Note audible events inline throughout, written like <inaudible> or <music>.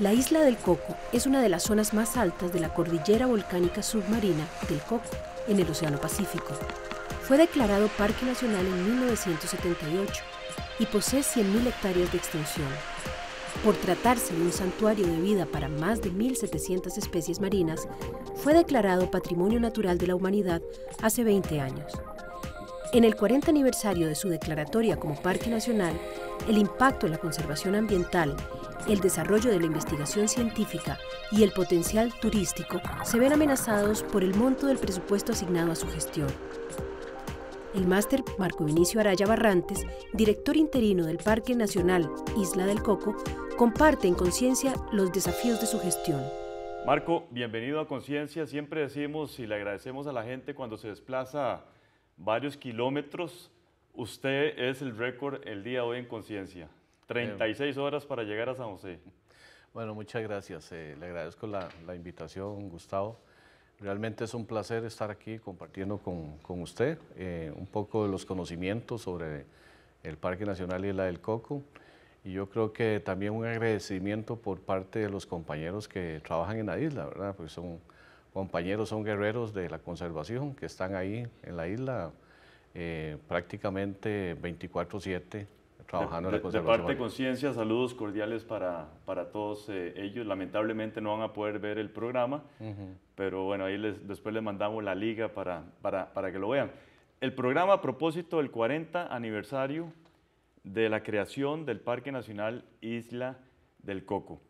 La isla del Coco es una de las zonas más altas de la cordillera volcánica submarina del Coco, en el Océano Pacífico. Fue declarado Parque Nacional en 1978 y posee 100.000 hectáreas de extensión. Por tratarse de un santuario de vida para más de 1.700 especies marinas, fue declarado Patrimonio Natural de la Humanidad hace 20 años. En el 40 aniversario de su declaratoria como Parque Nacional, el impacto en la conservación ambiental el desarrollo de la investigación científica y el potencial turístico se ven amenazados por el monto del presupuesto asignado a su gestión. El máster Marco Vinicio Araya Barrantes, director interino del Parque Nacional Isla del Coco, comparte en conciencia los desafíos de su gestión. Marco, bienvenido a Conciencia. Siempre decimos y le agradecemos a la gente cuando se desplaza varios kilómetros. Usted es el récord el día hoy en Conciencia. 36 horas para llegar a San José. Bueno, muchas gracias. Eh, le agradezco la, invitación, Gustavo. Realmente es un placer estar aquí compartiendo con, usted eh, un poco de los conocimientos sobre el Parque Nacional Isla del Coco. Y yo creo que también un agradecimiento por parte de los compañeros que trabajan en la isla, ¿verdad? Porque son compañeros, son guerreros de la conservación que están ahí en la isla eh, prácticamente 24-7 de, parte conciencia, saludos cordiales para, para todos eh, ellos. Lamentablemente no van a poder ver el programa, pero bueno, ahí les, después les mandamos la liga para, para, para que lo vean. El programa a propósito del 40 aniversario de la creación del Parque Nacional Isla del Coco.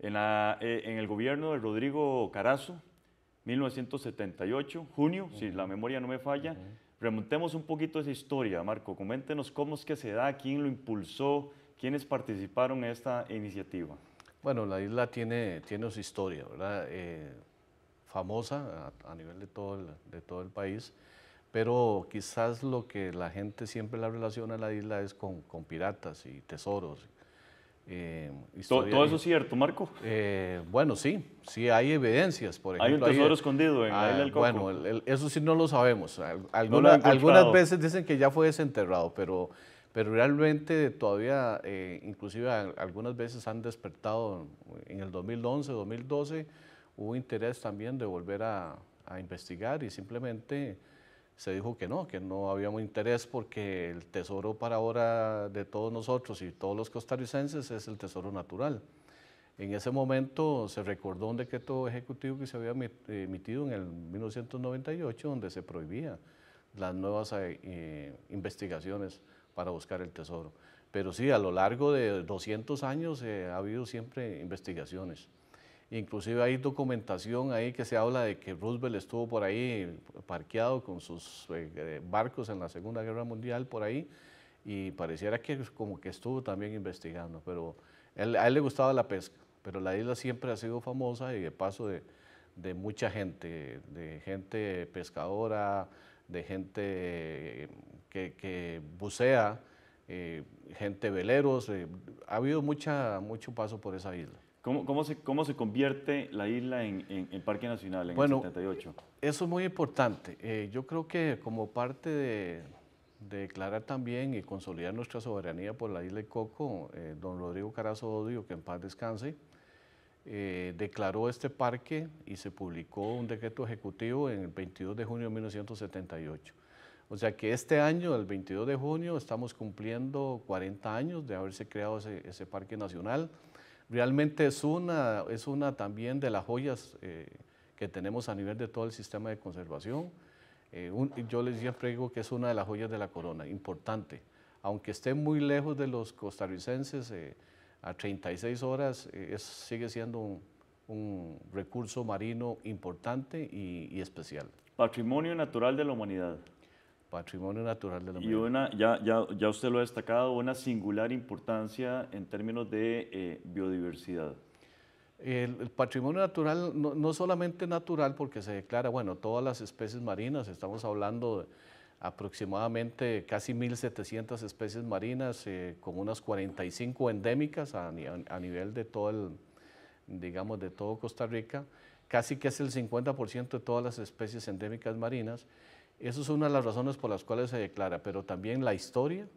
En, la, eh, en el gobierno de Rodrigo Carazo, 1978, junio, si la memoria no me falla, Remontemos un poquito esa historia, Marco. Coméntenos cómo es que se da, quién lo impulsó, quiénes participaron en esta iniciativa. Bueno, la isla tiene, tiene su historia, ¿verdad? Eh, famosa a, nivel de todo, el, de todo el país, pero quizás lo que la gente siempre la relaciona a la isla es con, con piratas y tesoros. Eh, todo, eso es cierto, Marco. Eh, bueno, sí, sí hay evidencias. Por ejemplo, hay un tesoro escondido en ah, el la Bueno, eso sí no lo sabemos. algunas veces dicen que ya fue desenterrado, pero, pero realmente todavía, eh, inclusive algunas veces han despertado en el 2011, 2012, hubo interés también de volver a, a investigar y simplemente se dijo que no, que no había muy interés porque el tesoro para ahora de todos nosotros y todos los costarricenses es el tesoro natural. En ese momento se recordó un decreto ejecutivo que se había emitido en el 1998 donde se prohibía las nuevas eh, investigaciones para buscar el tesoro. Pero sí, a lo largo de 200 años eh, ha habido siempre investigaciones. Inclusive hay documentación ahí que se habla de que Roosevelt estuvo por ahí parqueado con sus eh, eh, barcos en la Segunda Guerra Mundial por ahí y pareciera que como que estuvo también investigando, pero a él le gustaba la pesca, pero la isla siempre ha sido famosa y de paso de, mucha gente, de gente pescadora, de gente eh, que, bucea, gente veleros, ha habido mucho paso por esa isla. ¿Cómo, cómo, se, cómo se convierte la isla en, en, Parque Nacional en bueno, el Eso es muy importante. Eh, yo creo que como parte de, declarar también y consolidar nuestra soberanía por la isla de Coco, eh, don Rodrigo Carazo Odio, que en paz descanse, eh, declaró este parque y se publicó un decreto ejecutivo en el 22 de junio de 1978. O sea que este año, el 22 de junio, estamos cumpliendo 40 años de haberse creado ese parque nacional realmente es una, es una también de las joyas eh, que tenemos a nivel de todo el sistema de conservación. Eh, yo les siempre digo que es una de las joyas de la corona, importante. Aunque esté muy lejos de los costarricenses, eh, a 36 horas sigue siendo un, recurso marino importante y especial. Patrimonio natural de la humanidad patrimonio natural de la humanidad. Y una, ya, ya, ya, usted lo ha destacado, una singular importancia en términos de eh, biodiversidad. El, patrimonio natural, no, solamente natural, porque se declara, bueno, todas las especies marinas, estamos hablando de aproximadamente casi 1.700 especies marinas, eh, con unas 45 endémicas a, nivel de todo digamos, de todo Costa Rica, casi que es el 50% de todas las especies endémicas marinas, esa es una de las razones por las cuales se declara, pero también la historia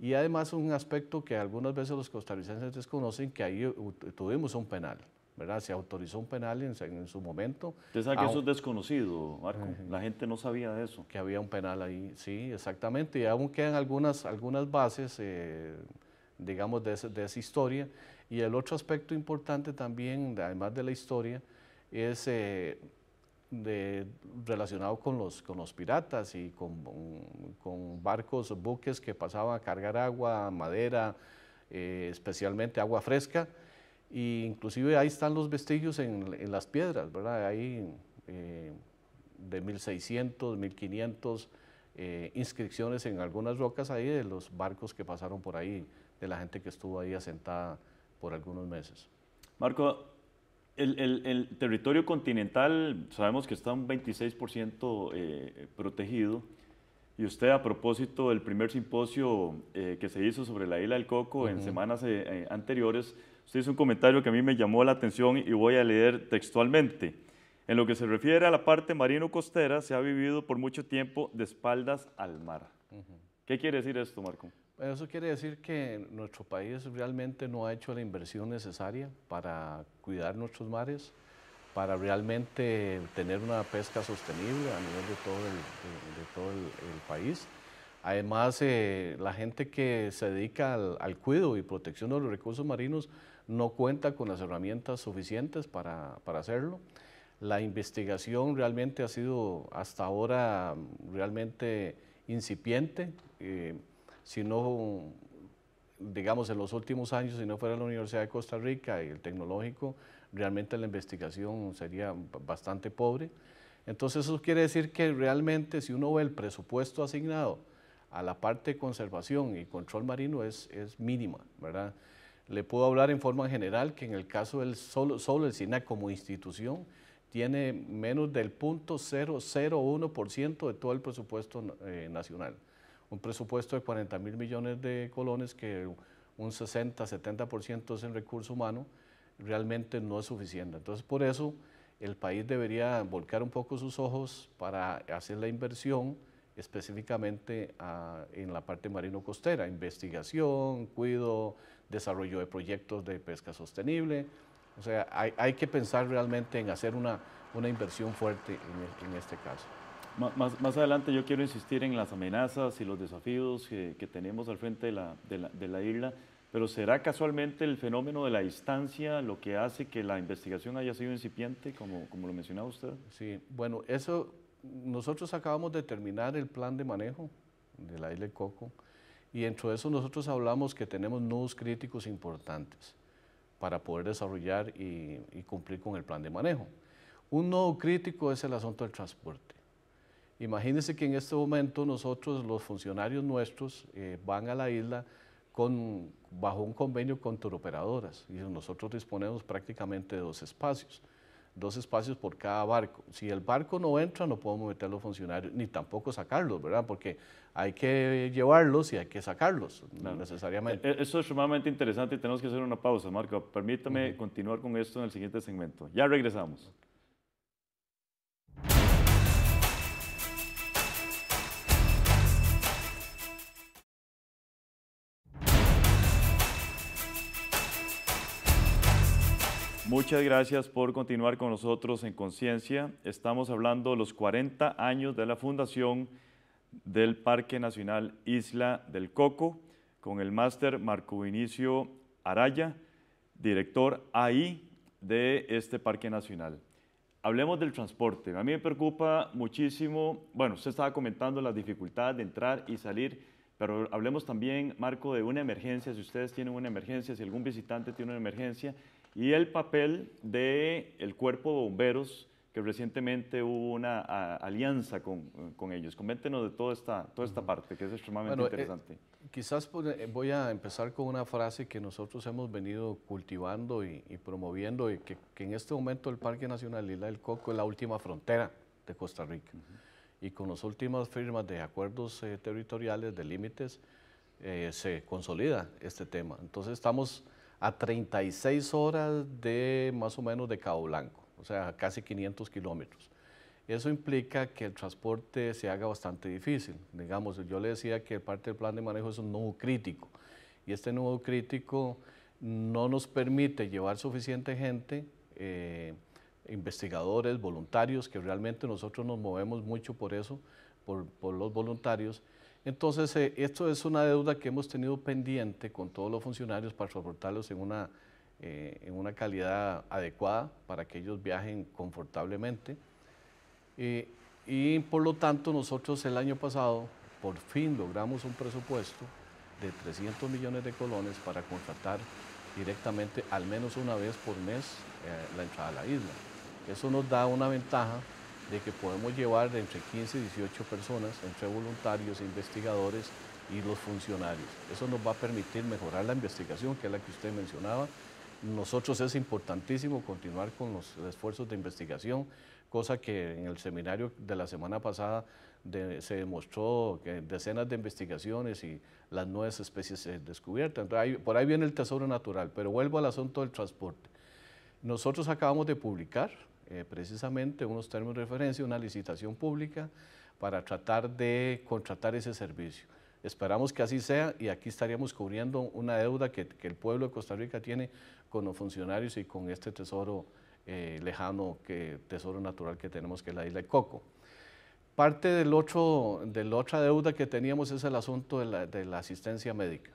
y además un aspecto que algunas veces los costarricenses desconocen, que ahí tuvimos un penal. ¿verdad? Se autorizó un penal en, su momento. Usted sabe que eso es desconocido, Marco. La gente no sabía de eso. Que había un penal ahí, sí, exactamente. Y aún quedan algunas, algunas bases, eh, digamos, de, esa historia. Y el otro aspecto importante también, además de la historia, es eh, de, relacionado con los, con los piratas y con, con barcos, buques que pasaban a cargar agua, madera, eh, especialmente agua fresca. E inclusive ahí están los vestigios en, las piedras, ¿verdad? Ahí eh, de 1600, 1500 eh, inscripciones en algunas rocas ahí de los barcos que pasaron por ahí, de la gente que estuvo ahí asentada por algunos meses. Marco, el, territorio continental sabemos que está un 26% eh, protegido. Y usted, a propósito del primer simposio eh, que se hizo sobre la isla del Coco en semanas eh, anteriores, usted hizo un comentario que a mí me llamó la atención y voy a leer textualmente. En lo que se refiere a la parte marino-costera, se ha vivido por mucho tiempo de espaldas al mar. ¿Qué quiere decir esto, Marco? Eso quiere decir que nuestro país realmente no ha hecho la inversión necesaria para cuidar nuestros mares, para realmente tener una pesca sostenible a nivel de todo el, país. Además, eh, la gente que se dedica al, al, cuido y protección de los recursos marinos no cuenta con las herramientas suficientes para, hacerlo. La investigación realmente ha sido hasta ahora realmente incipiente. Eh, si no, digamos, en los últimos años, si no fuera la Universidad de Costa Rica y el tecnológico, realmente la investigación sería bastante pobre. Entonces eso quiere decir que realmente si uno ve el presupuesto asignado a la parte de conservación y control marino es, mínima, ¿verdad? Le puedo hablar en forma general que en el caso del solo, solo el SINA como institución tiene menos del 0.001% de todo el presupuesto eh, nacional un presupuesto de 40 mil millones de colones que un 60, 70% es en recurso humano, realmente no es suficiente. Entonces, por eso el país debería volcar un poco sus ojos para hacer la inversión específicamente en la parte marino-costera, investigación, cuido, desarrollo de proyectos de pesca sostenible. O sea, hay, que pensar realmente en hacer una, inversión fuerte en este caso. Más, adelante yo quiero insistir en las amenazas y los desafíos que, tenemos al frente de la, isla, pero ¿será casualmente el fenómeno de la distancia lo que hace que la investigación haya sido incipiente, como, lo mencionaba usted? Sí, bueno, eso, nosotros acabamos de terminar el plan de manejo de la isla Coco y dentro de eso nosotros hablamos que tenemos nodos críticos importantes para poder desarrollar y, y cumplir con el plan de manejo. Un nodo crítico es el asunto del transporte Imagínense que en este momento nosotros, los funcionarios nuestros, eh, van a la isla con, bajo un convenio con turoperadoras y nosotros disponemos prácticamente de dos espacios, dos espacios por cada barco. Si el barco no entra, no podemos meter a los funcionarios, ni tampoco sacarlos, ¿verdad? Porque hay que llevarlos y hay que sacarlos necesariamente. E-, eso es sumamente interesante y tenemos que hacer una pausa, Marco. Permítame continuar con esto en el siguiente segmento. Ya regresamos. Muchas gracias por continuar con nosotros en Conciencia. Estamos hablando de los 40 años de la fundación del Parque Nacional Isla del Coco con el máster Marco Vinicio Araya, director ahí de este Parque Nacional. Hablemos del transporte. A mí me preocupa muchísimo, bueno, usted estaba comentando la dificultad de entrar y salir, pero hablemos también, Marco, de una emergencia, si ustedes tienen una emergencia, si algún visitante tiene una emergencia, y el papel del el cuerpo de bomberos, que recientemente hubo una alianza con, con, ellos. Coméntenos de toda esta, toda esta parte, que es extremadamente eh, interesante. quizás eh, voy a empezar con una frase que nosotros hemos venido cultivando y, promoviendo, y que, en este momento el Parque Nacional Isla del Coco es la última frontera de Costa Rica. Y con las últimas firmas de acuerdos eh, territoriales, de límites, se consolida este tema. Entonces estamos a 36 horas de más o menos de Cabo Blanco, o sea, casi 500 kilómetros. Eso implica que el transporte se haga bastante difícil. Digamos, yo le decía que parte del plan de manejo es un nudo crítico y este nudo crítico no nos permite llevar suficiente gente, eh, investigadores, voluntarios, que realmente nosotros nos movemos mucho por eso, por los voluntarios entonces, eh, esto es una deuda que hemos tenido pendiente con todos los funcionarios para soportarlos en una, eh, en calidad adecuada para que ellos viajen confortablemente. Eh, y por lo tanto, nosotros el año pasado por fin logramos un presupuesto de 300 millones de colones para contratar directamente al menos una vez por mes la entrada a la isla. Eso nos da una ventaja de que podemos llevar entre 15 y 18 personas, entre voluntarios, e investigadores y los funcionarios. Eso nos va a permitir mejorar la investigación, que es la que usted mencionaba. Nosotros es importantísimo continuar con los esfuerzos de investigación, cosa que en el seminario de la semana pasada se demostró que decenas de investigaciones y las nuevas especies se descubiertas. por ahí viene el tesoro natural, pero vuelvo al asunto del transporte. Nosotros acabamos de publicar eh, precisamente unos términos de referencia, una licitación pública para tratar de contratar ese servicio. Esperamos que así sea y aquí estaríamos cubriendo una deuda que, el pueblo de Costa Rica tiene con los funcionarios y con este tesoro eh, lejano, que, tesoro natural que tenemos que es la isla de Coco. Parte del otro, de la otra deuda que teníamos es el asunto de la, asistencia médica.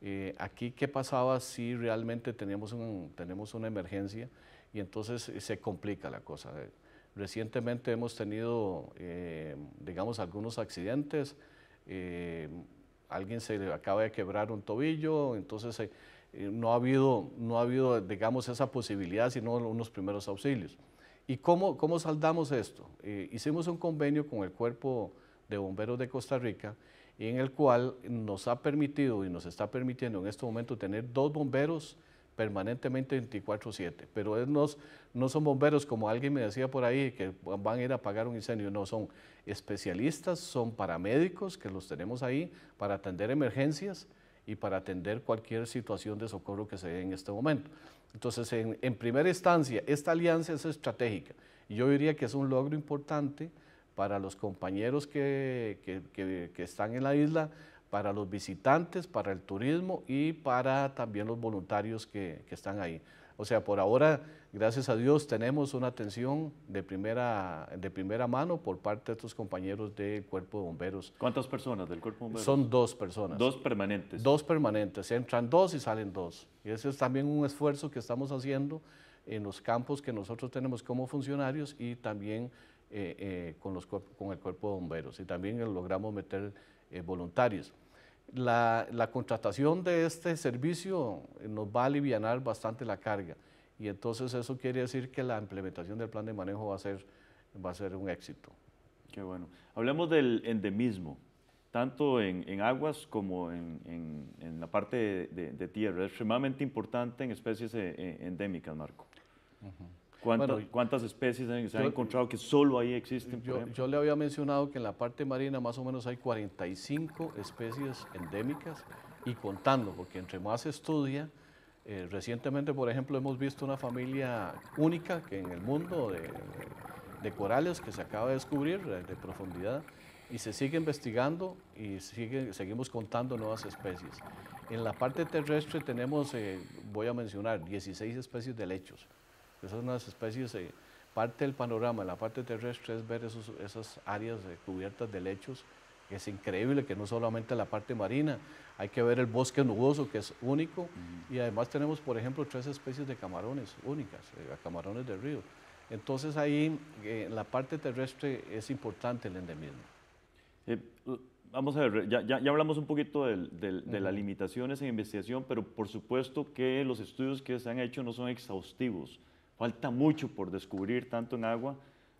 Eh, aquí, ¿qué pasaba si realmente teníamos, tenemos una emergencia? y entonces eh, se complica la cosa. Eh, recientemente hemos tenido, eh, digamos, algunos accidentes. alguien se le acaba de quebrar un tobillo, entonces no, ha habido, no ha habido, digamos, esa posibilidad, sino unos primeros auxilios. ¿Y cómo, cómo saldamos esto? hicimos un convenio con el Cuerpo de Bomberos de Costa Rica en el cual nos ha permitido y nos está permitiendo en este momento tener dos bomberos permanentemente 24/7, pero no, no son bomberos como alguien me decía por ahí que van a ir a apagar un incendio, no, son especialistas, son paramédicos que los tenemos ahí para atender emergencias y para atender cualquier situación de socorro que se dé en este momento. Entonces, en, primera instancia, esta alianza es estratégica yo diría que es un logro importante para los compañeros que están en la isla, para los visitantes, para el turismo y para también los voluntarios que, están ahí. O sea, por ahora, gracias a Dios, tenemos una atención de primera, de primera mano por parte de estos compañeros del Cuerpo de Bomberos. ¿Cuántas personas del Cuerpo de Bomberos? Son dos personas. Dos permanentes. Dos permanentes. Entran dos y salen dos. Y ese es también un esfuerzo que estamos haciendo en los campos que nosotros tenemos como funcionarios y también eh, eh, con, los, con el Cuerpo de Bomberos. Y también logramos meter eh, voluntarios. La, contratación de este servicio eh, nos va a aliviar bastante la carga y entonces eso quiere decir que la implementación del plan de manejo va a ser, va a ser un éxito. Qué bueno. Hablemos del endemismo, tanto en, aguas como en, la parte de, tierra. Es extremadamente importante en especies eh, endémicas, Marco. Ajá. ¿Cuántas especies se han encontrado que solo ahí existen? Yo, yo, le había mencionado que en la parte marina más o menos hay 45 especies endémicas y contando, porque entre más estudia, eh, recientemente, por ejemplo, hemos visto una familia única que en el mundo de, corales que se acaba de descubrir de, profundidad y se sigue investigando y sigue, seguimos contando nuevas especies. En la parte terrestre tenemos, eh, voy a mencionar, 16 especies de lechos. Esas son las especies, eh, parte del panorama, la parte terrestre es ver esas áreas eh, cubiertas de lechos, que es increíble, que no solamente la parte marina, hay que ver el bosque nuboso, que es único, y además tenemos, por ejemplo, tres especies de camarones únicas, eh, camarones de río. Entonces ahí, la parte terrestre, es importante el endemismo. Vamos a ver, ya, ya, hablamos un poquito de, las limitaciones en investigación, pero por supuesto que los estudios que se han hecho no son exhaustivos. Falta mucho por descubrir, tanto en agua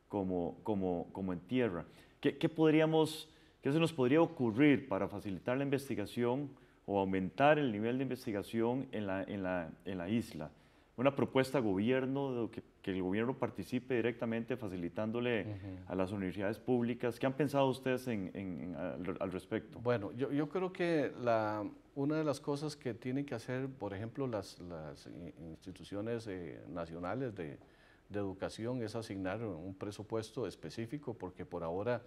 como, como, como en tierra. ¿Qué, podríamos, qué se nos podría ocurrir para facilitar la investigación o aumentar el nivel de investigación en la, en la, en la isla? Una propuesta a gobierno, que, que, el gobierno participe directamente facilitándole a las universidades públicas. ¿Qué han pensado ustedes en, al, al, respecto? Bueno, yo creo que la, una de las cosas que tienen que hacer, por ejemplo, las, instituciones eh, nacionales de, educación es asignar un presupuesto específico, porque por ahora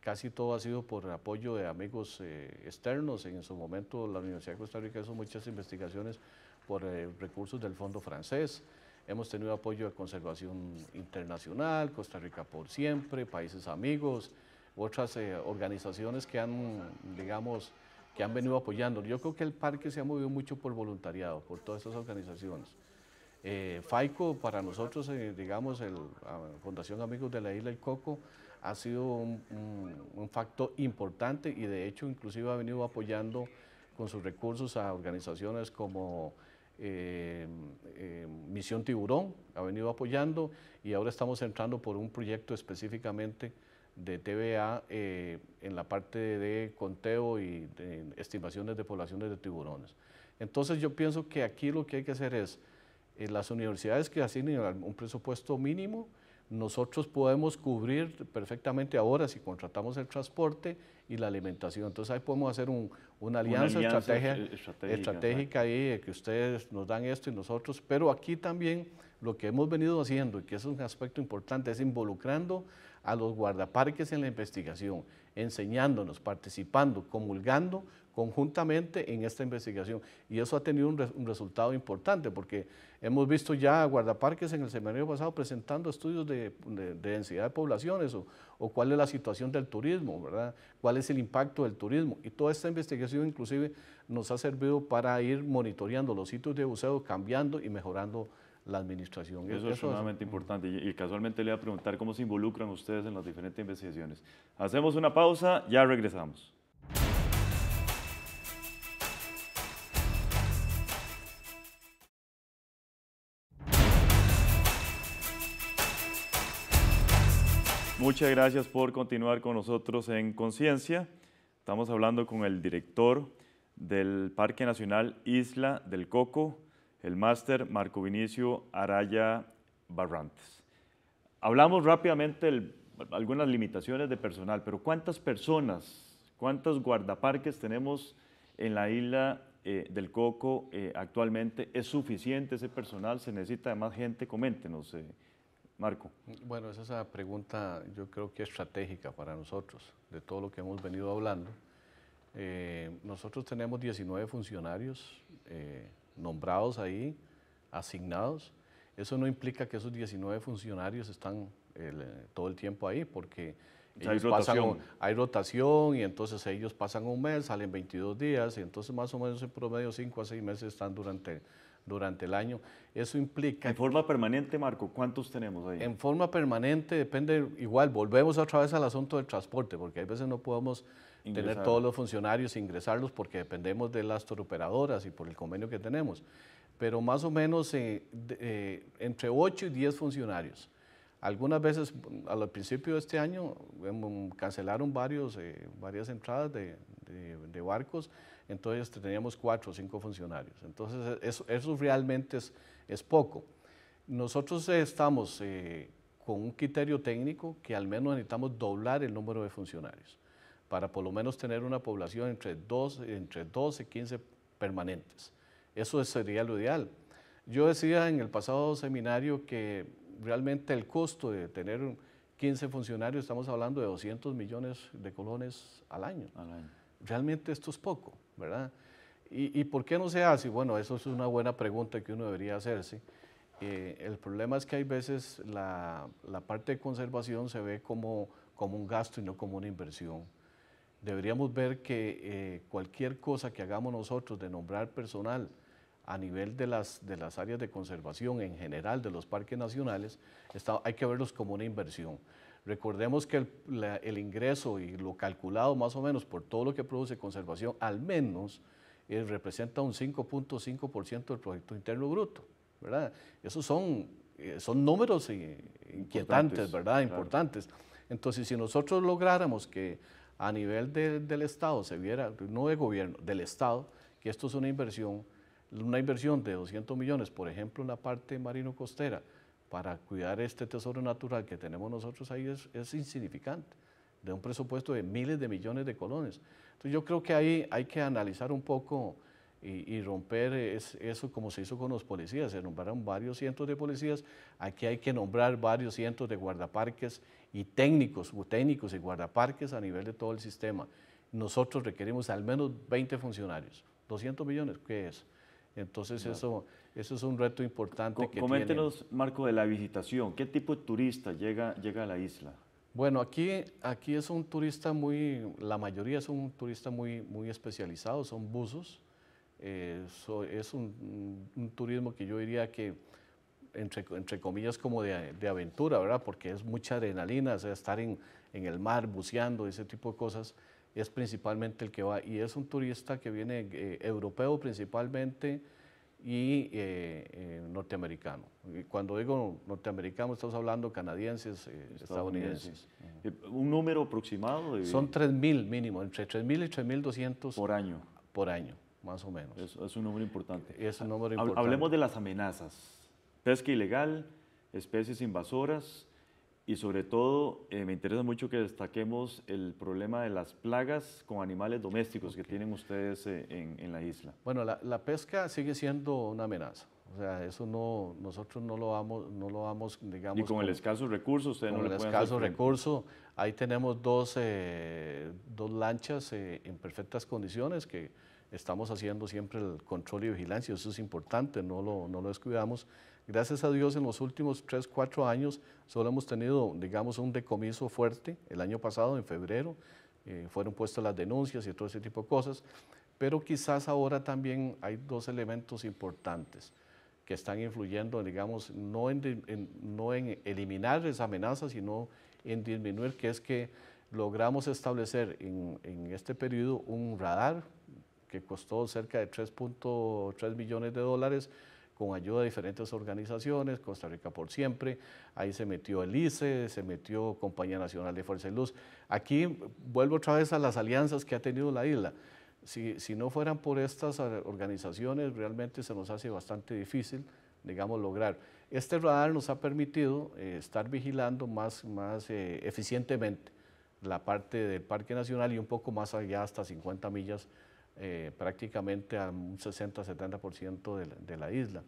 casi todo ha sido por apoyo de amigos eh, externos. En su momento la Universidad de Costa Rica hizo muchas investigaciones por eh, recursos del Fondo Francés. Hemos tenido apoyo de conservación internacional, Costa Rica por siempre, países amigos, otras organizaciones que han, digamos, que han venido apoyando. Yo creo que el parque se ha movido mucho por voluntariado, por todas estas organizaciones. Eh, FAICO para nosotros, eh, digamos, el, la ah, Fundación Amigos de la Isla y Coco ha sido un, factor importante y de hecho inclusive ha venido apoyando con sus recursos a organizaciones como eh, Misión Tiburón, ha venido apoyando y ahora estamos entrando por un proyecto específicamente de TVA eh, en la parte de conteo y estimaciones de poblaciones de tiburones. Entonces yo pienso que aquí lo que hay que hacer es, eh, las universidades que asignen un presupuesto mínimo, nosotros podemos cubrir perfectamente ahora si contratamos el transporte y la alimentación. Entonces ahí podemos hacer una, alianza estratégica, estratégica ahí, que ustedes nos dan esto y nosotros, pero aquí también lo que hemos venido haciendo, y que es un aspecto importante, es involucrando a los guardaparques en la investigación, enseñándonos, participando, comulgando conjuntamente en esta investigación. Y eso ha tenido un, resultado importante, porque hemos visto ya a guardaparques en el seminario pasado presentando estudios de, densidad de poblaciones o, cuál es la situación del turismo, ¿verdad? cuál es el impacto del turismo. Y toda esta investigación inclusive nos ha servido para ir monitoreando los sitios de buceo, cambiando y mejorando la administración. Eso, es sumamente mm. importante y casualmente le voy a preguntar cómo se involucran ustedes en las diferentes investigaciones. Hacemos una pausa, ya regresamos. Muchas gracias por continuar con nosotros en Conciencia. Estamos hablando con el director del Parque Nacional Isla del Coco, el máster Marco Vinicio Araya Barrantes. Hablamos rápidamente de algunas limitaciones de personal, pero ¿cuántas personas, cuántos guardaparques tenemos en la isla eh, del Coco eh, actualmente? ¿Es suficiente ese personal? ¿Se necesita más gente? Coméntenos, eh, Marco. Bueno, esa es la pregunta yo creo que es estratégica para nosotros, de todo lo que hemos venido hablando. nosotros tenemos 19 funcionarios nombrados ahí, asignados. Eso no implica que esos 19 funcionarios están todo el tiempo ahí, porque hay rotación. hay rotación y entonces ellos pasan un mes, salen 22 días y entonces más o menos en promedio 5 a 6 meses están durante durante el año. Eso implica... En forma permanente, Marco, ¿cuántos tenemos ahí? En forma permanente, depende, igual, volvemos otra vez al asunto del transporte, porque hay veces no podemos tener todos los funcionarios, e ingresarlos, porque dependemos de las toruperadoras y por el convenio que tenemos. Pero más o menos eh, eh, entre 8 y 10 funcionarios algunas veces, al principio de este año, em, cancelaron varios, eh, varias entradas de, barcos, entonces teníamos cuatro o cinco funcionarios. Entonces, e, eso, realmente es, poco. Nosotros estamos eh, con un criterio técnico que al menos necesitamos doblar el número de funcionarios para por lo menos tener una población entre, dos, entre 12 y 15 permanentes. Eso sería lo ideal. Yo decía en el pasado seminario que realmente el costo de tener 15 funcionarios, estamos hablando de 200 millones de colones al año. Realmente esto es poco, ¿verdad? ¿Y, por qué no se hace? Bueno, eso es una buena pregunta que uno debería hacerse. Eh, el problema es que hay veces la, parte de conservación se ve como, un gasto y no como una inversión. Deberíamos ver que eh, cualquier cosa que hagamos nosotros de nombrar personal, a nivel de las, de las áreas de conservación en general de los parques nacionales, está, hay que verlos como una inversión. Recordemos que el, ingreso y lo calculado más o menos por todo lo que produce conservación, al menos eh, representa un 5.5% del proyecto Interno Bruto. ¿verdad? Esos son, eh, son números eh, inquietantes, ¿verdad? Importantes. Entonces, si nosotros lográramos que a nivel del Estado se viera, no de gobierno, del Estado, que esto es una inversión, una inversión de 200 millones, por ejemplo, en la parte marino-costera, para cuidar este tesoro natural que tenemos nosotros ahí es, insignificante, de un presupuesto de miles de millones de colones. Entonces yo creo que ahí hay que analizar un poco y, romper eso como se hizo con los policías, se nombraron varios cientos de policías, aquí hay que nombrar varios cientos de guardaparques y técnicos, técnicos y guardaparques a nivel de todo el sistema. Nosotros requerimos al menos 20 funcionarios. 200 millones, ¿qué es? Entonces eso, es un reto importante. que coméntenos, Marco, de la visitación. ¿Qué tipo de turista llega, llega a la isla? Bueno, aquí, aquí es un turista muy, la mayoría es un turista muy, muy especializado, son buzos. Eh, es un, turismo que yo diría que, entre, comillas, como de, de, aventura, ¿verdad? Porque es mucha adrenalina, o sea, estar en, en el mar, buceando, ese tipo de cosas es principalmente el que va y es un turista que viene eh, europeo principalmente y eh, eh, norteamericano. cuando digo norteamericano, estamos hablando canadienses, estadounidenses. ¿Un número aproximado? De... Son 3.000 mínimo, entre 3.000 y 3.200. Por año. Por año, más o menos. Es, es un número importante. Es un número importante. Hablemos de las amenazas. Pesca ilegal, especies invasoras, y sobre todo, eh, me interesa mucho que destaquemos el problema de las plagas con animales domésticos que tienen ustedes eh, en, en, la isla. Bueno, la, pesca sigue siendo una amenaza. O sea, eso no, nosotros no lo vamos, no lo vamos digamos... Y con, el escaso recurso ustedes no le pueden Con el escaso recurso, ahí tenemos dos, eh, dos lanchas en perfectas condiciones que estamos haciendo siempre el control y vigilancia. Eso es importante, no lo, no lo descuidamos Gracias a Dios en los últimos 3, 4 años solo hemos tenido, digamos, un decomiso fuerte. El año pasado, en febrero, eh, fueron puestas las denuncias y todo ese tipo de cosas. Pero quizás ahora también hay dos elementos importantes que están influyendo, digamos, no en, no en eliminar esa amenaza, sino en disminuir, que es que logramos establecer en, en este periodo un radar que costó cerca de 3.3 millones de dólares, con ayuda de diferentes organizaciones, Costa Rica por siempre, ahí se metió el ICE, se metió Compañía Nacional de Fuerza y Luz. Aquí vuelvo otra vez a las alianzas que ha tenido la isla. Si, si no fueran por estas organizaciones, realmente se nos hace bastante difícil, digamos, lograr. Este radar nos ha permitido eh, estar vigilando más, más eh, eficientemente la parte del Parque Nacional y un poco más allá, hasta 50 millas eh, prácticamente a un 60-70% de, de, la isla.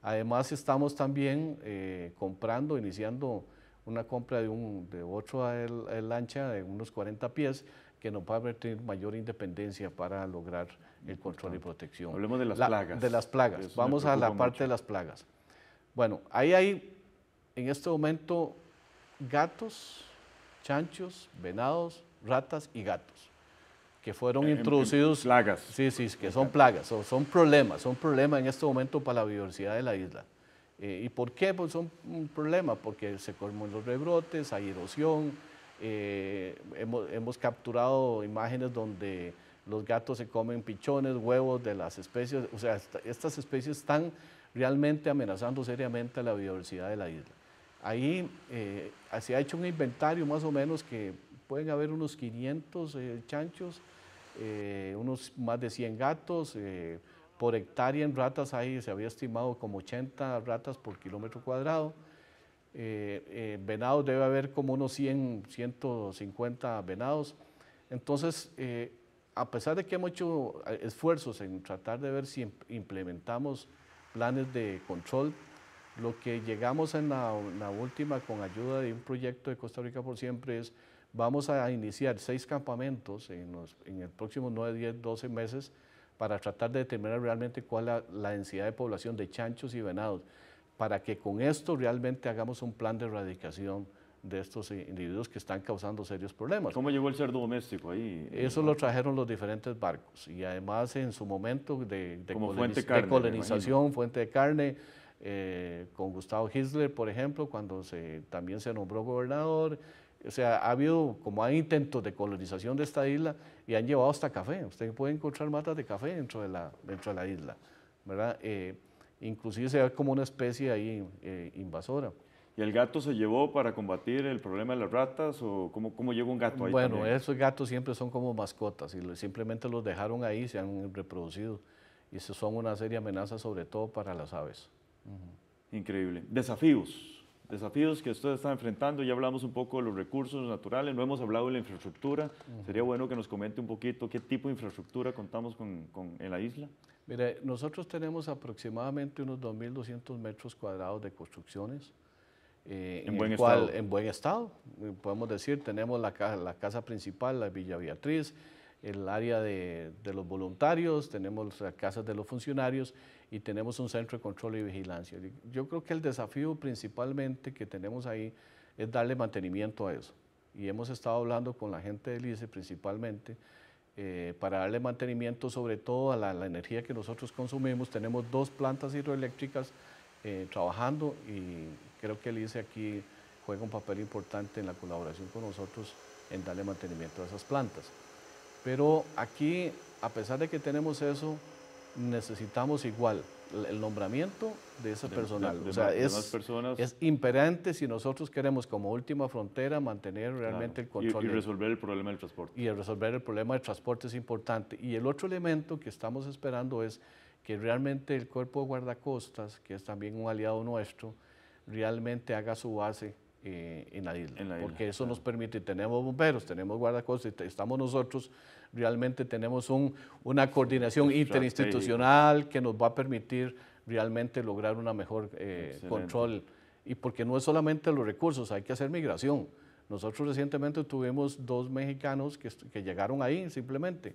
Además estamos también eh, comprando, iniciando una compra de, un, de el lancha de unos 40 pies que nos va a permitir mayor independencia para lograr el control y protección. Hablemos de las plagas. De las plagas. Vamos a la parte de las plagas. Bueno, ahí hay en este momento gatos, chanchos, venados, ratas y gatos que fueron introducidos. plagas. Sí, sí, que son plagas, son, son, problemas, son problemas en este momento para la biodiversidad de la isla. Eh, ¿Y por qué? Pues son un problema, porque se en los rebrotes, hay erosión, eh, hemos, hemos, capturado imágenes donde los gatos se comen pichones, huevos de las especies, o sea, estas especies están realmente amenazando seriamente a la biodiversidad de la isla. Ahí eh, se ha hecho un inventario más o menos que pueden haber unos 500 eh, chanchos, eh, unos más de 100 gatos, eh, por hectárea en ratas ahí se había estimado como 80 ratas por kilómetro cuadrado. venados debe haber como unos 100, 150 venados. Entonces, a pesar de que hemos hecho esfuerzos en tratar de ver si implementamos planes de control, lo que llegamos en la, en la, última con ayuda de un proyecto de Costa Rica por siempre es Vamos a iniciar seis campamentos en, los, en el próximo 9, 10, 12 meses para tratar de determinar realmente cuál es la, densidad de población de chanchos y venados, para que con esto realmente hagamos un plan de erradicación de estos individuos que están causando serios problemas. ¿Cómo llegó el cerdo doméstico ahí? Eso lo trajeron los diferentes barcos y además en su momento de, fuente colonización, fuente de carne, eh, con Gustavo Hitler, por ejemplo, cuando también se nombró gobernador, o sea, ha habido, como hay intentos de colonización de esta isla y han llevado hasta café. Usted puede encontrar matas de café dentro de la, dentro de la isla, ¿verdad? Eh, inclusive se ve como una especie ahí eh, invasora. ¿Y el gato se llevó para combatir el problema de las ratas o cómo, cómo llegó un gato ahí? Bueno, esos gatos siempre son como mascotas y simplemente los dejaron ahí, se han reproducido y eso son una serie de amenazas sobre todo para las aves. Increíble. Desafíos desafíos que ustedes están enfrentando. Ya hablamos un poco de los recursos naturales, no hemos hablado de la infraestructura. Sería bueno que nos comente un poquito qué tipo de infraestructura contamos con, en la isla. Mire, nosotros tenemos aproximadamente unos 2.200 metros cuadrados de construcciones. Eh, en, buen en, buen estado. Eh, podemos decir, tenemos la, la casa principal, la Villa Beatriz, el área de, los voluntarios, tenemos las casas de los funcionarios y tenemos un centro de control y vigilancia. Yo creo que el desafío principalmente que tenemos ahí es darle mantenimiento a eso. Y hemos estado hablando con la gente del ICE principalmente eh, para darle mantenimiento sobre todo a la, energía que nosotros consumimos. Tenemos dos plantas hidroeléctricas eh, trabajando y creo que el ICE aquí juega un papel importante en la colaboración con nosotros en darle mantenimiento a esas plantas. Pero aquí, a pesar de que tenemos eso, necesitamos igual el nombramiento de ese personal. o sea, es, personas. es imperante si nosotros queremos como última frontera mantener realmente el control. Y, resolver el problema del transporte. Y el resolver el problema del transporte es importante. Y el otro elemento que estamos esperando es que realmente el cuerpo de guardacostas, que es también un aliado nuestro, realmente haga su base eh, en, porque eso nos permite, tenemos bomberos, tenemos guardacostas, estamos nosotros, realmente tenemos una coordinación interinstitucional que nos va a permitir realmente lograr una mejor eh, control. Y porque no es solamente los recursos, hay que hacer migración. Nosotros recientemente tuvimos dos mexicanos que, que llegaron ahí simplemente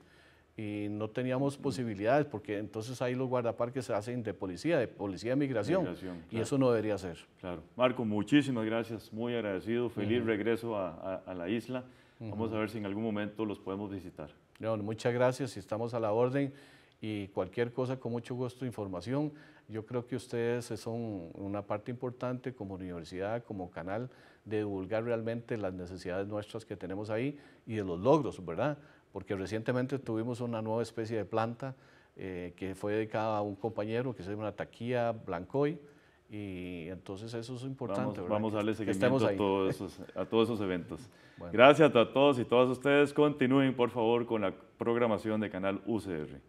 y no teníamos posibilidades, porque entonces ahí los guardaparques se hacen de policía, de policía de migración, y eso no debería ser. Claro. Marco, muchísimas gracias, muy agradecido, feliz regreso a, la isla. Vamos a ver si en algún momento los podemos visitar. León, muchas gracias, estamos a la orden y cualquier cosa con mucho gusto, información. Yo creo que ustedes son una parte importante como universidad, como canal, de divulgar realmente las necesidades nuestras que tenemos ahí y de los logros, ¿verdad? porque recientemente tuvimos una nueva especie de planta eh, que fue dedicada a un compañero que se llama una taquía blancoy, y entonces eso es importante. Vamos, a darle seguimiento a todos, esos, a todos esos eventos. <laughs> Gracias a todos y todas ustedes. Continúen, por favor, con la programación de Canal UCR.